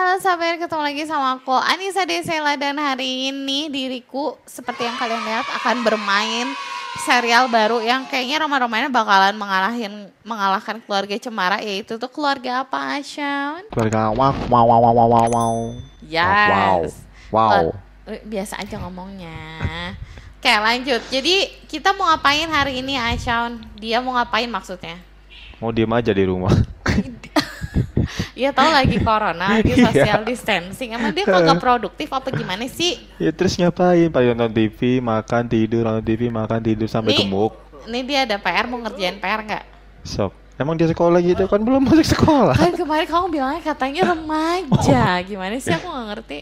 Halo sahabat, ketemu lagi sama aku Anissa Desela dan hari ini diriku seperti yang kalian lihat akan bermain serial baru yang kayaknya roman romanya bakalan mengalahin mengalahkan keluarga Cemara yaitu tuh keluarga apa Sean? Keluarga wow wow wow wow wow wow. Yes. Wow. Wow. Eh, biasa aja ngomongnya. Oke lanjut, jadi kita mau ngapain hari ini Ashawn? Dia mau ngapain maksudnya? Mau diem aja di rumah. Iya tau lagi corona, lagi iya. social distancing. Emang dia kok gak produktif apa gimana sih? Ya terus ngapain? Pak ya nonton TV, makan, tidur, nonton TV, makan, tidur sampai gemuk. Nih dia ada PR mau ngerjain PR nggak? Sok. Emang dia sekolah gitu kan belum masuk sekolah. Kan kemarin kamu bilangnya katanya remaja. Oh. Gimana sih aku gak ngerti.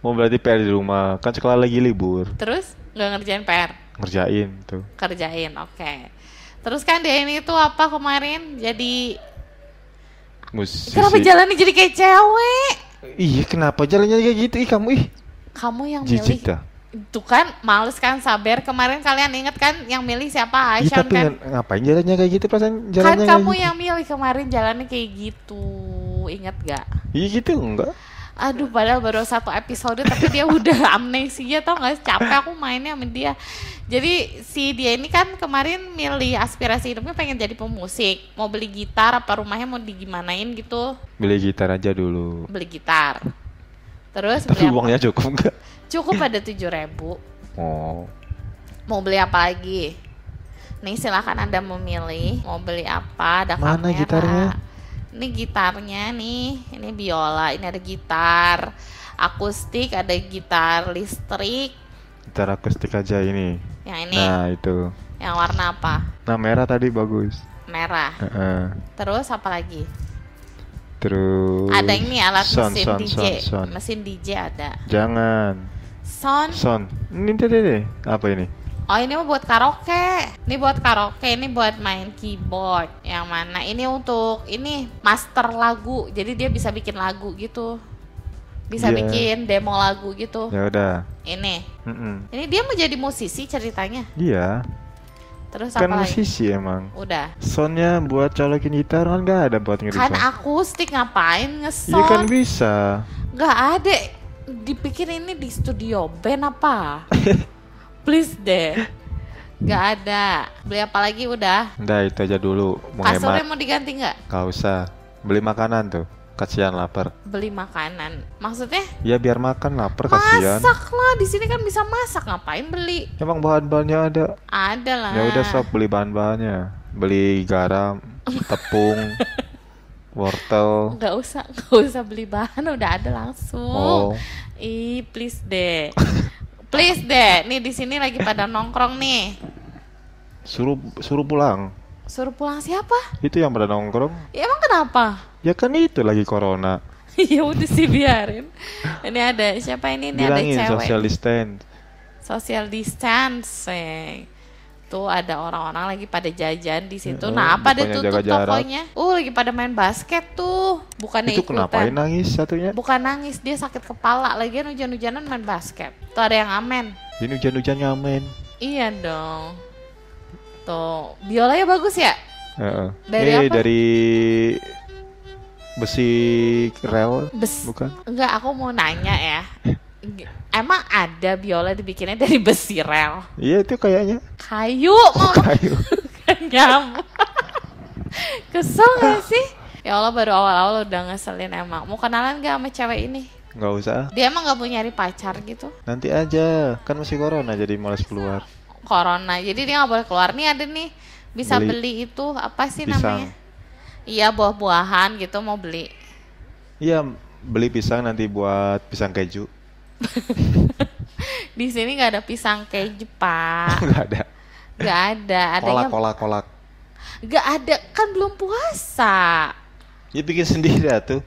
Mau berarti PR di rumah. Kan sekolah lagi libur. Terus gak ngerjain PR? Ngerjain tuh. Kerjain, oke. Okay. Terus kan dia ini tuh apa kemarin jadi musisi. Kenapa jalannya jadi kayak cewek? Iya, kenapa jalannya kayak gitu? Ih, kamu ih. Kamu yang Jijik milih. Dah. Itu kan males kan sabar kemarin kalian inget kan yang milih siapa iya, Aisyah ya, tapi kan. ngapain jalannya kayak gitu perasaan kan jalannya Kan kamu gitu? yang gitu. milih kemarin jalannya kayak gitu. Ingat gak? Iya gitu enggak? aduh padahal baru satu episode tapi dia udah amnesia tau gak capek aku mainnya sama dia jadi si dia ini kan kemarin milih aspirasi hidupnya pengen jadi pemusik mau beli gitar apa rumahnya mau digimanain gitu beli gitar aja dulu beli gitar terus tapi beli uangnya apa? cukup gak? cukup ada tujuh ribu oh mau beli apa lagi nih silahkan anda memilih mau beli apa ada mana kamera gitarnya? ini gitarnya nih ini biola ini ada gitar akustik ada gitar listrik gitar akustik aja ini yang ini nah itu yang warna apa nah merah tadi bagus merah uh -uh. terus apa lagi terus ada ini alat sound, mesin sound, DJ sound, sound. mesin DJ ada jangan sound sound ini deh deh apa ini Oh ini mah buat karaoke. Ini buat karaoke, ini buat main keyboard. Yang mana ini untuk ini master lagu. Jadi dia bisa bikin lagu gitu. Bisa yeah. bikin demo lagu gitu. Ya udah. Ini. Mm -mm. Ini dia mau jadi musisi ceritanya. Iya. Yeah. Terus kan musisi emang. Udah. Soundnya buat colokin gitar kan nggak ada buat ngedesain. Kan akustik ngapain ngesound? Iya kan bisa. Nggak ada. Dipikir ini di studio band apa? please deh Gak ada. Beli apa lagi udah? Udah itu aja dulu. Mau Kasurnya hemat. mau diganti gak? Gak usah. Beli makanan tuh. Kasihan lapar. Beli makanan. Maksudnya? Ya biar makan lapar kasihan. Masak lah. Di sini kan bisa masak. Ngapain beli? Emang bahan-bahannya ada? Ada lah. Ya udah sob beli bahan-bahannya. Beli garam, tepung, wortel. Gak usah, gak usah beli bahan. Udah ada langsung. Oh. Ih, please deh. Please deh, nih di sini lagi pada nongkrong nih. Suruh suruh pulang. Suruh pulang siapa? Itu yang pada nongkrong. Ya emang kenapa? Ya kan itu lagi corona. ya udah sih biarin. Ini ada siapa ini? Ini Bilangin ada cewek. social distance. Social distancing. Eh itu ada orang-orang lagi pada jajan di situ. nah, apa deh tutup tokonya? Uh, lagi pada main basket tuh. bukan itu ikutan. kenapa nangis satunya? Bukan nangis, dia sakit kepala lagi hujan-hujanan main basket. Tuh ada yang amen. Ini hujan-hujan ngamen. Iya dong. Tuh, biolanya bagus ya? Uh, uh. Dari apa? dari besi rel Bes bukan? Enggak, aku mau nanya ya. Emang ada biola dibikinnya dari besi rel? Iya itu kayaknya. Kayu. Oh, kayu. Kan Nyamuk. Kesel gak sih? Ya Allah baru awal-awal udah ngeselin emang. Mau kenalan gak sama cewek ini? Gak usah. Dia emang gak punya nyari pacar gitu? Nanti aja. Kan masih corona jadi males keluar. Corona. Jadi dia gak boleh keluar. Nih ada nih. Bisa beli, beli itu. Apa sih pisang. namanya? Iya buah-buahan gitu mau beli. Iya beli pisang nanti buat pisang keju. di sini nggak ada pisang keju pak nggak ada nggak ada ada kolak kolak kolak nggak ada kan belum puasa ya bikin sendiri ya tuh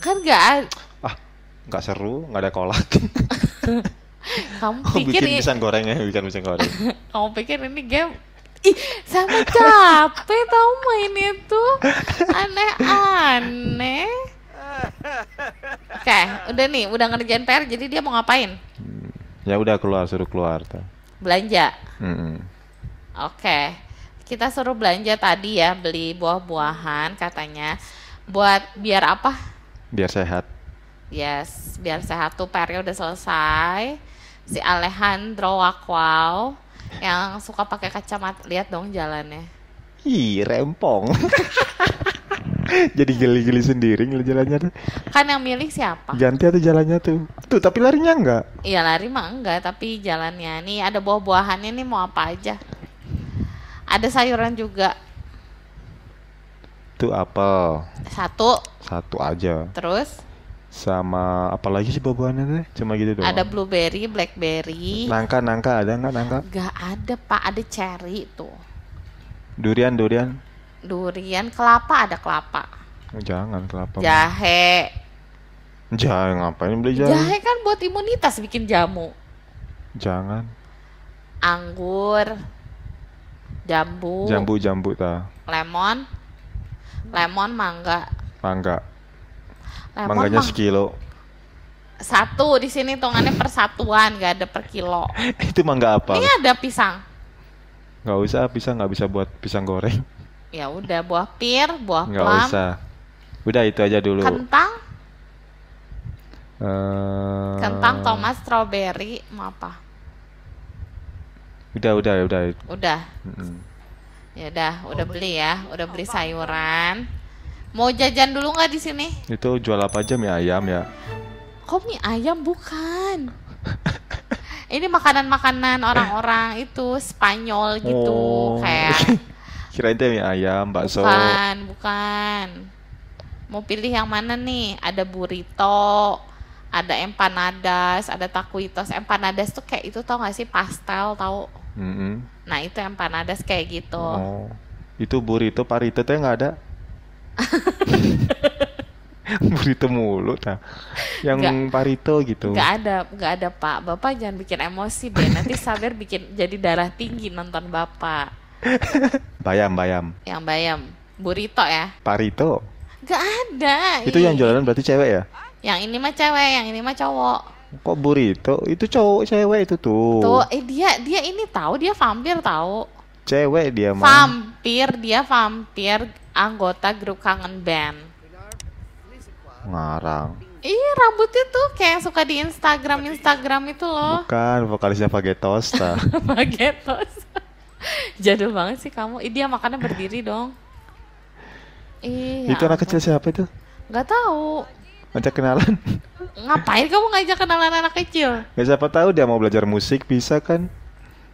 kan nggak ah nggak seru nggak ada kolak kamu oh, pikir bikin ini... pisang goreng ya bikin pisang goreng kamu pikir ini game Ih, sama capek tau mainnya tuh aneh-aneh Oke, okay, udah nih, udah ngerjain PR. Jadi dia mau ngapain? Ya udah keluar, suruh keluar. tuh. Belanja. Mm -hmm. Oke, okay. kita suruh belanja tadi ya, beli buah-buahan katanya. Buat biar apa? Biar sehat. Yes, biar sehat tuh PR-nya udah selesai. Si Alejandro Wakwau yang suka pakai kacamata, lihat dong jalannya. Ih, rempong. Jadi geli-geli sendiri jalannya tuh. Kan yang milih siapa? Ganti atau jalannya tuh. Tuh tapi larinya enggak. Iya lari mah enggak tapi jalannya nih ada buah-buahannya nih mau apa aja. Ada sayuran juga. Tuh apel. Satu. Satu aja. Terus? sama apalagi sih buah-buahannya tuh? cuma gitu doang ada blueberry blackberry nangka nangka ada nggak nangka Gak ada pak ada cherry tuh durian durian durian kelapa ada kelapa oh, jangan kelapa jahe jahe ngapain beli jahe jahe kan buat imunitas bikin jamu jangan anggur jambu jambu jambu ta lemon lemon mangga mangga lemon mangganya mang sekilo satu di sini tongannya persatuan gak ada per kilo itu mangga apa ini ada pisang nggak usah pisang nggak bisa buat pisang goreng ya udah buah pir, buah Nggak plum. usah. Udah itu aja dulu. Kentang? Uh... Kentang, tomat, strawberry, mau apa? Udah, udah, udah. Udah. Mm Ya udah, udah beli ya, udah beli sayuran. Mau jajan dulu nggak di sini? Itu jual apa aja mie ayam ya? Kok mie ayam bukan? Ini makanan-makanan orang-orang itu Spanyol gitu oh. kayak Kirain teh mie ayam, bakso. Bukan, bukan. Mau pilih yang mana nih? Ada burrito, ada empanadas, ada takuitos. Empanadas tuh kayak itu tau gak sih pastel tau? Mm -hmm. Nah itu empanadas kayak gitu. Oh. Itu burrito, parito teh nggak ada? burrito mulu nah. Yang gak, parito gitu. Gak ada, gak ada Pak. Bapak jangan bikin emosi deh. Nanti sabar bikin jadi darah tinggi nonton Bapak. bayam, bayam. Yang bayam. burrito ya? Parito. Gak ada. Itu yang jualan berarti cewek ya? Yang ini mah cewek, yang ini mah cowok. Kok burrito? Itu cowok cewek itu tuh. Tuh, eh dia dia ini tahu dia vampir tahu. Cewek dia mah. Vampir, dia vampir anggota grup Kangen Band. Ngarang. Ih rambutnya tuh kayak yang suka di Instagram Instagram itu loh. Bukan vokalisnya Pagetosta. Pagetosta. Jadul banget sih kamu. Ih, dia makannya berdiri dong. Iya. Itu anak kecil siapa itu? Gak tau. Ngajak kenalan. Ngapain kamu ngajak kenalan anak kecil? Gak siapa tahu dia mau belajar musik bisa kan?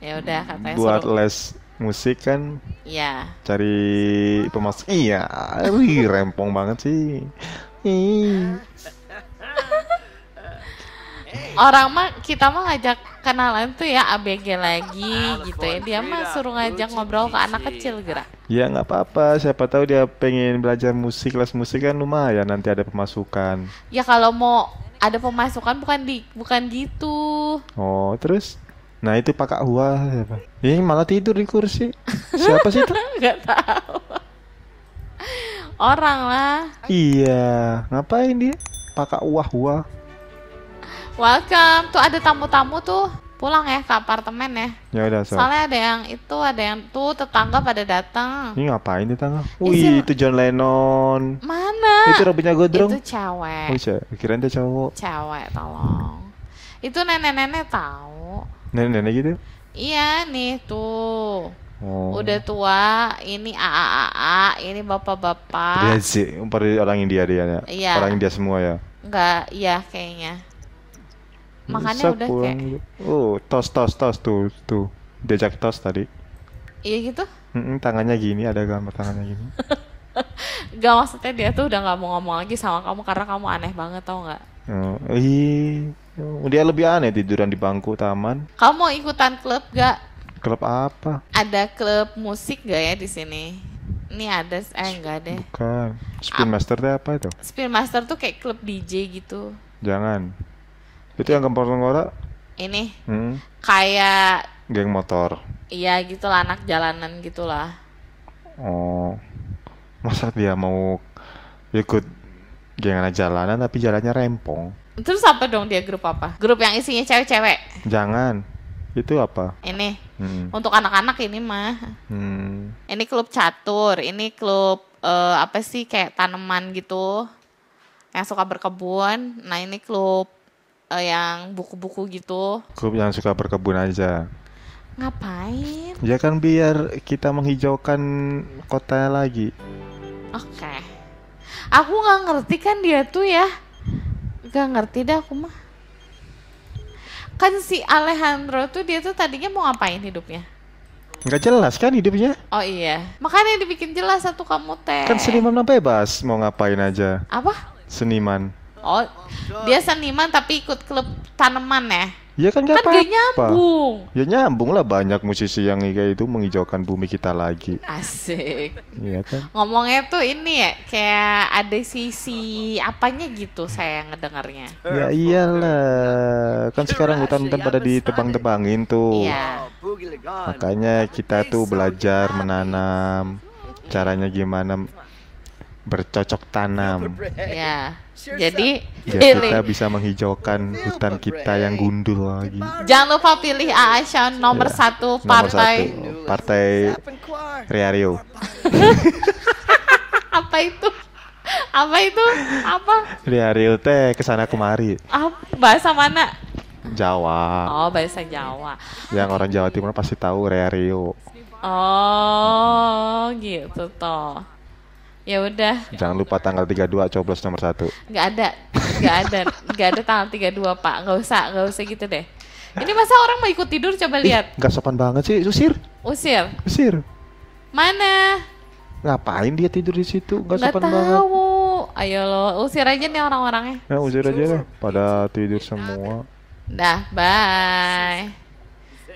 Ya udah katanya buat suruh... les musik kan. Iya. Cari pemasuk Iya, wih rempong banget sih. Ih orang mah kita mah ngajak kenalan tuh ya ABG lagi ah, gitu ya dia mah suruh ngajak ngobrol ke anak kecil gerak ya nggak apa-apa siapa tahu dia pengen belajar musik kelas musik kan lumayan nanti ada pemasukan ya kalau mau ada pemasukan bukan di bukan gitu oh terus nah itu pakak Hua siapa ini malah tidur di kursi siapa sih itu nggak tahu orang lah iya ngapain dia pakak Hua Hua welcome tuh ada tamu-tamu tuh pulang ya ke apartemen ya. Ya udah. So. Soalnya ada yang itu, ada yang tuh tetangga pada datang. Ini ngapain tetangga? Wih, itu John Lennon. Mana? Itu rambutnya gondrong. Itu cewek. Oh, cewek. Iya, kira itu cowok. Cewek, tolong. Itu nenek-nenek tahu. Nenek-nenek gitu? Iya, nih tuh. Oh. Udah tua, ini AAA, ini bapak-bapak. Dia sih, orang India dia ya. Iya. Orang India semua ya. Enggak, iya kayaknya makannya Bisa udah pulang. kayak gitu. oh tos tos tos tuh tuh diajak tos tadi iya gitu Mm-mm, tangannya gini ada gambar tangannya gini Gak maksudnya dia tuh udah gak mau ngomong lagi sama kamu karena kamu aneh banget tau nggak? Oh, iya dia lebih aneh tiduran di bangku taman. Kamu mau ikutan klub gak? Klub apa? Ada klub musik gak ya di sini? Ini ada, eh enggak deh. Bukan. Spin ah. Master A- apa itu? Spin Master tuh kayak klub DJ gitu. Jangan itu yang gempar tenggora? ini hmm. kayak geng motor iya gitulah anak jalanan gitulah oh masa dia mau ikut geng anak jalanan tapi jalannya rempong terus apa dong dia grup apa grup yang isinya cewek-cewek jangan itu apa ini hmm. untuk anak-anak ini mah hmm. ini klub catur ini klub uh, apa sih kayak tanaman gitu yang suka berkebun nah ini klub uh, yang buku-buku gitu. Grup yang suka berkebun aja. Ngapain? Ya kan biar kita menghijaukan kota lagi. Oke. Okay. Aku nggak ngerti kan dia tuh ya. Gak ngerti dah aku mah. Kan si Alejandro tuh dia tuh tadinya mau ngapain hidupnya? Gak jelas kan hidupnya? Oh iya. Makanya dibikin jelas satu kamu teh. Kan seniman bebas mau ngapain aja. Apa? Seniman. Oh, dia seniman tapi ikut klub tanaman ya? Ya kan gak kan apa-apa. nyambung. Ya nyambung lah banyak musisi yang kayak itu menghijaukan bumi kita lagi. Asik. Iya kan. Ngomongnya tuh ini ya kayak ada sisi apanya gitu saya ngedengarnya. Ya iyalah. Kan sekarang hutan-hutan pada ditebang-tebangin tuh. Iya. Makanya kita tuh belajar menanam. Caranya gimana bercocok tanam. Iya jadi ya, pilih. kita bisa menghijaukan hutan kita yang gundul lagi. Jangan lupa pilih A nomor ya, satu partai. Nomor satu, partai Riario. Apa itu? Apa itu? Apa? Riario teh kesana kemari. Apa ah, bahasa mana? Jawa. Oh, bahasa Jawa. Yang orang Jawa Timur pasti tahu Riario. Oh, gitu toh. Ya udah. Jangan lupa tanggal 32 coblos nomor satu. Enggak ada, Enggak ada, Enggak ada tanggal 32 pak. Enggak usah, enggak usah gitu deh. Ini masa orang mau ikut tidur coba lihat. Enggak sopan banget sih, usir. Usir. Usir. Mana? Ngapain dia tidur di situ? Enggak sopan tahu. banget. Ayo lo, usir aja nih orang-orangnya. Ya, usir aja lah. Pada tidur semua. Dah, bye.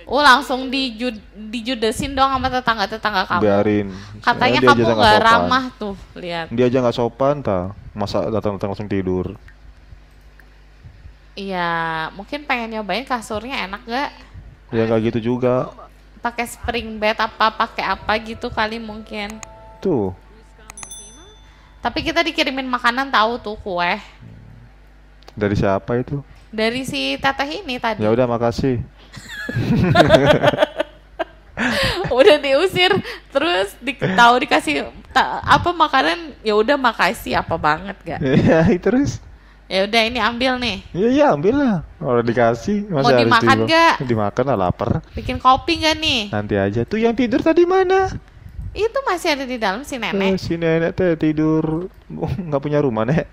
Oh langsung dijud dijudesin dong sama tetangga-tetangga kamu. Biarin. Katanya ya, kamu nggak ramah tuh, lihat. Dia aja nggak sopan tau. Masa datang-datang langsung tidur. Iya, mungkin pengen nyobain kasurnya enak gak? Ya nggak gitu juga. Pakai spring bed apa pakai apa gitu kali mungkin. Tuh. Tapi kita dikirimin makanan tahu tuh kue. Dari siapa itu? Dari si teteh ini tadi. Ya udah makasih. udah diusir terus di, tahu dikasih ta, apa makanan ya udah makasih apa banget gak ya terus ya udah ini ambil nih iya ya ambil lah kalau dikasih mau dimakan gak dimakan lah lapar bikin kopi gak nih nanti aja tuh yang tidur tadi mana itu masih ada di dalam si nenek eh, si nenek teh tidur oh, nggak punya rumah nek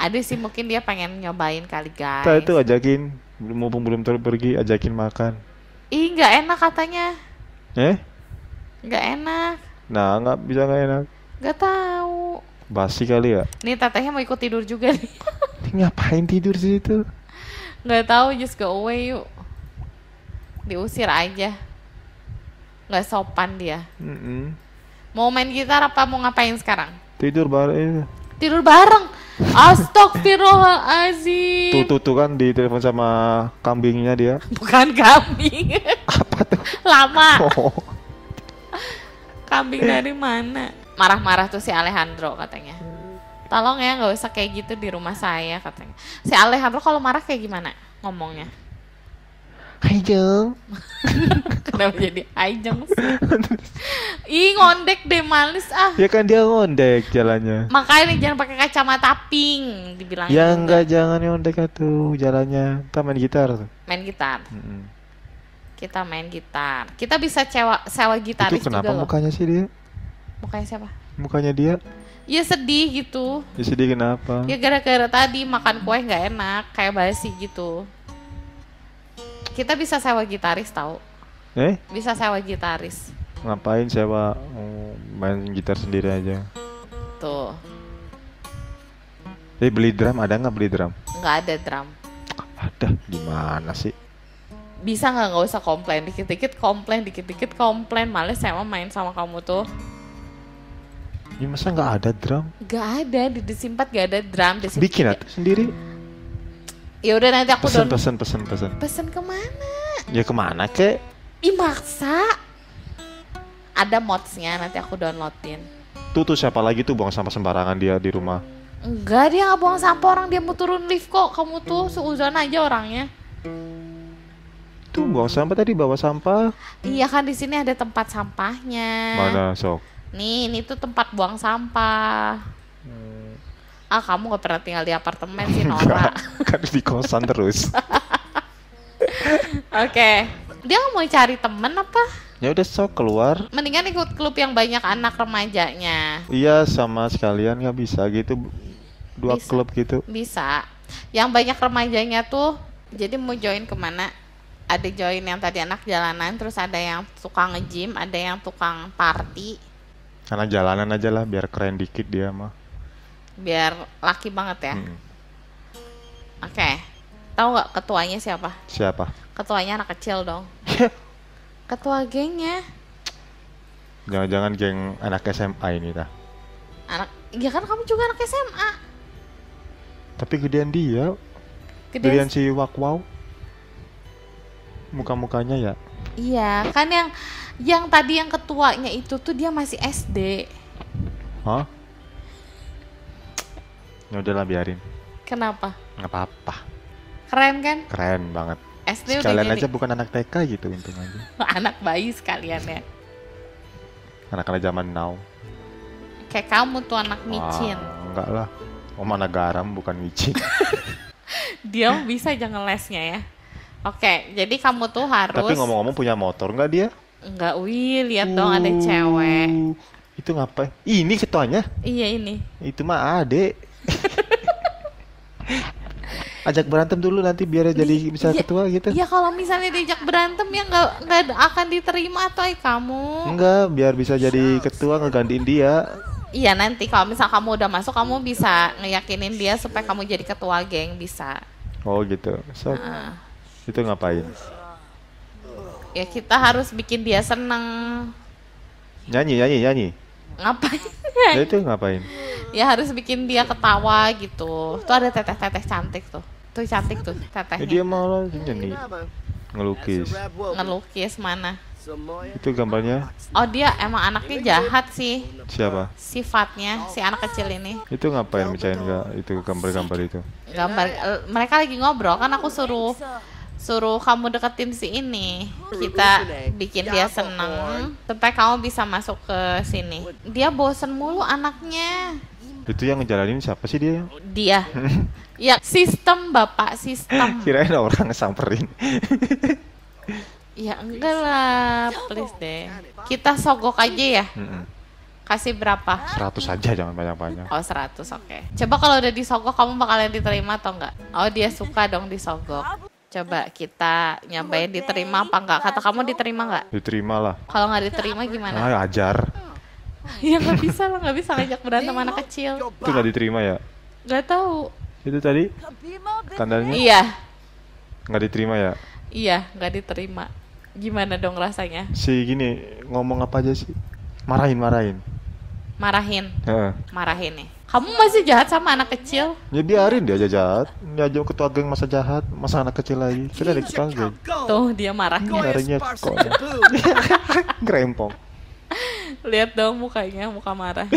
ada sih mungkin dia pengen nyobain kali guys Tuh, itu ajakin belum mumpung belum pergi ajakin makan ih nggak enak katanya eh nggak enak nah nggak bisa nggak enak nggak tahu basi kali ya nih tetehnya mau ikut tidur juga nih ngapain tidur sih itu nggak tahu just go away yuk diusir aja nggak sopan dia mm -mm. mau main gitar apa mau ngapain sekarang tidur bareng tidur bareng. Astagfirullahaladzim. Tuh tuh tuh kan di telepon sama kambingnya dia. Bukan kambing. Apa tuh? Lama. Oh. Kambing dari mana? Marah-marah tuh si Alejandro katanya. Tolong ya nggak usah kayak gitu di rumah saya katanya. Si Alejandro kalau marah kayak gimana ngomongnya? Hai Jeng Kenapa jadi Hai Jeng Ih ngondek deh manis ah Ya kan dia ngondek jalannya Makanya jangan pakai kacamata pink dibilang Ya gitu. enggak jangan ngondek tuh jalannya Kita main gitar tuh Main gitar mm -hmm. Kita main gitar Kita bisa sewa, sewa gitar Itu kenapa juga mukanya sih dia? Mukanya siapa? Mukanya dia Ya sedih gitu Ya sedih kenapa? Ya gara-gara tadi makan kue nggak enak Kayak basi gitu kita bisa sewa gitaris tahu. Eh? Bisa sewa gitaris. Ngapain sewa hmm, main gitar sendiri aja? Tuh. Eh beli drum ada nggak beli drum? Nggak ada drum. Ada gimana sih? Bisa nggak nggak usah komplain dikit-dikit komplain dikit-dikit komplain males saya mau main sama kamu tuh. Ya masa nggak ada drum? Nggak ada di disimpat nggak ada drum Bikin atau sendiri? ya udah nanti aku pesen, pesan pesen pesen pesen pesen kemana ya kemana kek dimaksa ada modsnya nanti aku downloadin tuh tuh siapa lagi tuh buang sampah sembarangan dia di rumah enggak dia nggak buang sampah orang dia mau turun lift kok kamu tuh seuzon aja orangnya tuh buang sampah tadi bawa sampah iya kan di sini ada tempat sampahnya mana sok nih ini tuh tempat buang sampah hmm ah kamu gak pernah tinggal di apartemen sih Nora kan di kosan terus oke okay. dia mau cari temen apa ya udah sok keluar mendingan ikut klub yang banyak anak remajanya iya sama sekalian nggak bisa gitu dua bisa. klub gitu bisa yang banyak remajanya tuh jadi mau join kemana ada join yang tadi anak jalanan terus ada yang tukang nge-gym ada yang tukang party Karena jalanan aja lah biar keren dikit dia mah biar laki banget ya hmm. oke okay. tahu nggak ketuanya siapa siapa ketuanya anak kecil dong ketua gengnya jangan-jangan geng anak SMA ini ta anak ya kan kamu juga anak SMA tapi gedean dia gedean, gedean si wakwau, muka-mukanya ya iya kan yang yang tadi yang ketuanya itu tuh dia masih SD Hah? Ya udahlah biarin. Kenapa? Nggak apa-apa. Keren kan? Keren banget. SD sekalian aja bukan anak TK gitu untung aja. anak bayi sekalian ya. Anak-anak zaman now. Kayak kamu tuh anak micin. Wah, enggak lah. Om anak garam bukan micin. dia bisa jangan lesnya ya. Oke, jadi kamu tuh harus. Tapi ngomong-ngomong punya motor nggak dia? Nggak, wih lihat dong ada cewek. Uh, itu ngapain? Ini ketuanya? Iya ini. Itu mah ade ajak berantem dulu nanti biar jadi iya, bisa ya, ketua gitu ya kalau misalnya diajak berantem ya nggak nggak akan diterima toy eh, kamu enggak biar bisa jadi iya. ketua ngegantiin dia iya nanti kalau misal kamu udah masuk kamu bisa ngeyakinin dia supaya kamu jadi ketua geng bisa oh gitu so uh. itu ngapain ya kita harus bikin dia seneng nyanyi nyanyi nyanyi ngapain ya itu ngapain ya harus bikin dia ketawa gitu tuh ada teteh-teteh cantik tuh tuh cantik tuh teteh. ya, dia mau lo nih ngelukis ngelukis mana itu gambarnya oh dia emang anaknya jahat sih siapa sifatnya si anak kecil ini itu ngapain misalnya itu gambar-gambar itu gambar eh, mereka lagi ngobrol kan aku suruh suruh kamu deketin si ini oh, kita bikin ya, dia seneng supaya kamu bisa masuk ke sini dia bosen mulu anaknya itu yang ngejalanin siapa sih dia dia ya sistem bapak sistem kirain orang samperin ya enggak lah please deh kita sogok aja ya mm kasih berapa? seratus aja jangan banyak-banyak. Oh, seratus oke. Okay. Coba kalau udah disogok kamu bakalan diterima atau enggak? Oh, dia suka dong disogok. Coba kita nyampein diterima apa enggak? Kata kamu diterima enggak? Diterima lah. Kalau nggak diterima gimana? Ah, ajar. ya nggak bisa lah, nggak bisa ngajak berantem anak kecil. Itu nggak diterima ya? Nggak tahu. Itu tadi tandanya? Iya. Nggak diterima ya? Iya, nggak diterima. Gimana dong rasanya? Si gini ngomong apa aja sih? Marahin, marahin. Marahin. He. Marahin nih kamu masih jahat sama anak kecil ya biarin dia aja jahat ini aja ketua geng masa jahat masa anak kecil lagi kita ada ketua geng tuh dia marah, marahnya kok ya. grempong lihat dong mukanya muka marah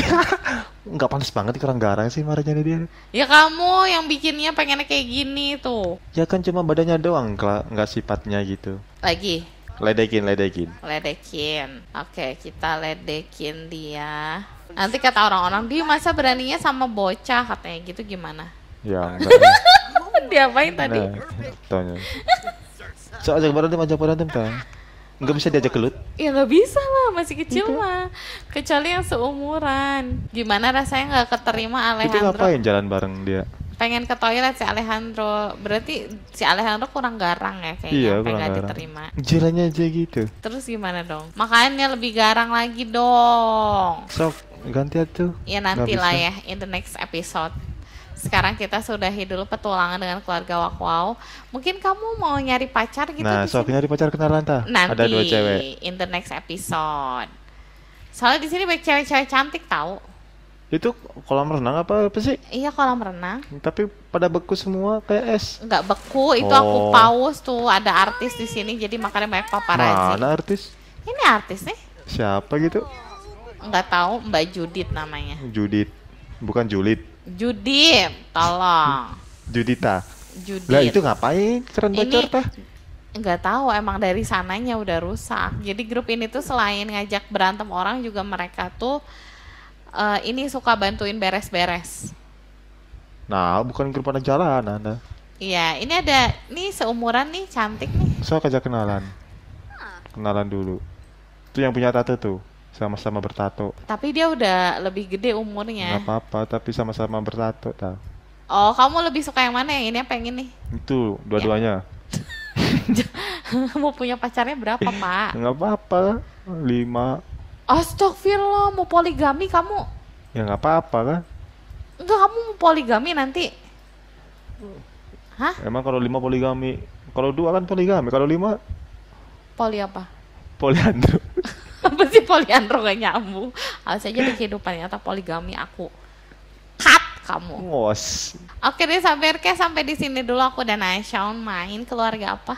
nggak panas banget kurang garang sih marahnya dia ya kamu yang bikinnya pengennya kayak gini tuh ya kan cuma badannya doang nggak sifatnya gitu lagi ledekin ledekin ledekin oke kita ledekin dia Nanti kata orang-orang dia masa beraninya sama bocah katanya gitu gimana? Ya. Diapain tadi? Tanya. So ajak berantem ajak berantem kan? Enggak bisa diajak gelut? Ya nggak bisa lah, masih kecil gitu. mah. Kecuali yang seumuran. Gimana rasanya enggak keterima Alejandro? Itu ngapain jalan bareng dia? pengen ke toilet si Alejandro berarti si Alejandro kurang garang ya kayaknya iya, kurang garang. diterima jalannya aja gitu terus gimana dong makanya lebih garang lagi dong sok ganti aja ya nanti lah ya in the next episode sekarang kita sudah dulu petualangan dengan keluarga Wakwau. Mungkin kamu mau nyari pacar gitu? Nah, soal nyari pacar kenalan ta? Nanti, ada dua cewek. In the next episode. Soalnya di sini banyak cewek-cewek cantik tahu. Itu kolam renang apa apa sih? Iya kolam renang. Tapi pada beku semua kayak es. nggak beku, itu oh. aku paus tuh ada artis di sini jadi makanya banyak paparazzi Mana artis? Ini artis nih. Siapa gitu? nggak tahu Mbak Judit namanya. Judit, bukan Julit. Judit, tolong. Judita. Judit. Lah itu ngapain keren bocor tah? Nggak tahu, emang dari sananya udah rusak. Jadi grup ini tuh selain ngajak berantem orang juga mereka tuh uh, ini suka bantuin beres-beres. Nah, bukan grup anak jalan, Anda. Iya, ini ada ini seumuran nih cantik nih. Saya so, kerja kenalan. Ah. Kenalan dulu. Itu yang punya tato tuh sama-sama bertato. Tapi dia udah lebih gede umurnya. Gak apa-apa, tapi sama-sama bertato tau. Oh, kamu lebih suka yang mana yang ini apa yang ini? Itu, dua-duanya. mau punya pacarnya berapa, eh, Pak? Gak apa-apa, lima. Astagfirullah, mau poligami kamu? Ya gak apa-apa kan Enggak, kamu mau poligami nanti? Hah? Emang kalau lima poligami? Kalau dua kan poligami, kalau lima? Poli apa? Poliandro. apa sih poliandro gak nyambung harus aja di kehidupan nyata poligami aku cut kamu ngos oke deh sabar ke sampai di sini dulu aku dan Aishon main keluarga apa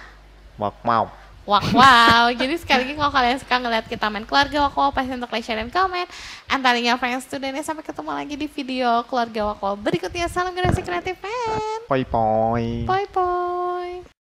mak mau Wow, wow. Jadi sekali lagi kalau kalian suka ngeliat kita main keluarga wow pasti untuk like, share, dan komen. Antaranya friends tuh dan sampai ketemu lagi di video keluarga wow berikutnya. Salam generasi kreatif, man. Poi poi. Poi poi.